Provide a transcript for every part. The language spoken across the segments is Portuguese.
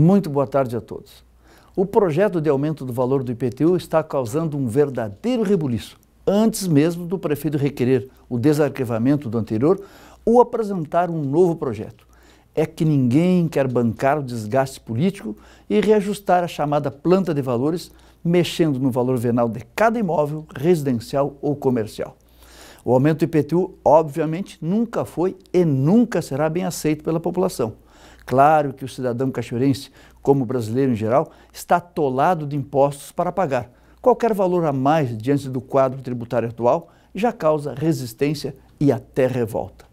Muito boa tarde a todos. O projeto de aumento do valor do IPTU está causando um verdadeiro rebuliço, antes mesmo do prefeito requerer o desarquivamento do anterior ou apresentar um novo projeto é que ninguém quer bancar o desgaste político e reajustar a chamada planta de valores, mexendo no valor venal de cada imóvel, residencial ou comercial. O aumento do IPTU, obviamente, nunca foi e nunca será bem aceito pela população. Claro que o cidadão cachoeirense, como o brasileiro em geral, está atolado de impostos para pagar. Qualquer valor a mais diante do quadro tributário atual já causa resistência e até revolta.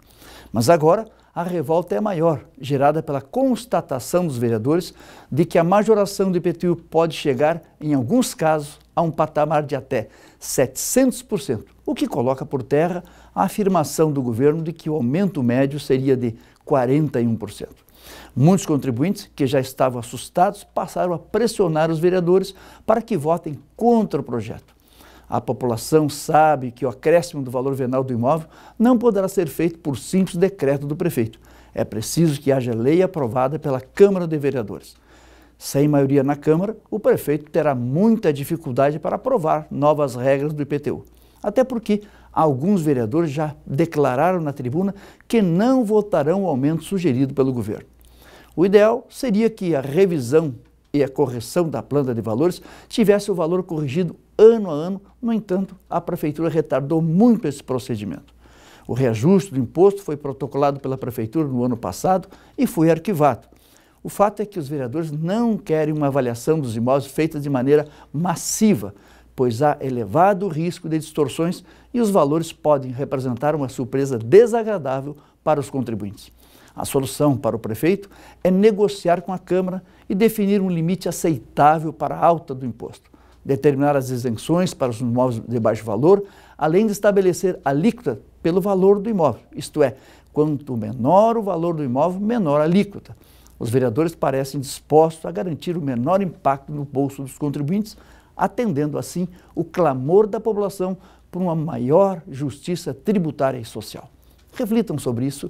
Mas agora, a revolta é maior, gerada pela constatação dos vereadores de que a majoração do IPTU pode chegar, em alguns casos, a um patamar de até 700%, o que coloca por terra a afirmação do governo de que o aumento médio seria de 41%. Muitos contribuintes que já estavam assustados passaram a pressionar os vereadores para que votem contra o projeto. A população sabe que o acréscimo do valor venal do imóvel não poderá ser feito por simples decreto do prefeito. É preciso que haja lei aprovada pela Câmara de Vereadores. Sem maioria na Câmara, o prefeito terá muita dificuldade para aprovar novas regras do IPTU. Até porque alguns vereadores já declararam na tribuna que não votarão o aumento sugerido pelo governo. O ideal seria que a revisão e a correção da planta de valores tivesse o valor corrigido ano a ano, no entanto, a Prefeitura retardou muito esse procedimento. O reajuste do imposto foi protocolado pela Prefeitura no ano passado e foi arquivado. O fato é que os vereadores não querem uma avaliação dos imóveis feita de maneira massiva, pois há elevado risco de distorções e os valores podem representar uma surpresa desagradável para os contribuintes. A solução para o prefeito é negociar com a Câmara e definir um limite aceitável para a alta do imposto, determinar as isenções para os imóveis de baixo valor, além de estabelecer a alíquota pelo valor do imóvel, isto é, quanto menor o valor do imóvel, menor a alíquota. Os vereadores parecem dispostos a garantir o menor impacto no bolso dos contribuintes, atendendo assim o clamor da população por uma maior justiça tributária e social. Reflitam sobre isso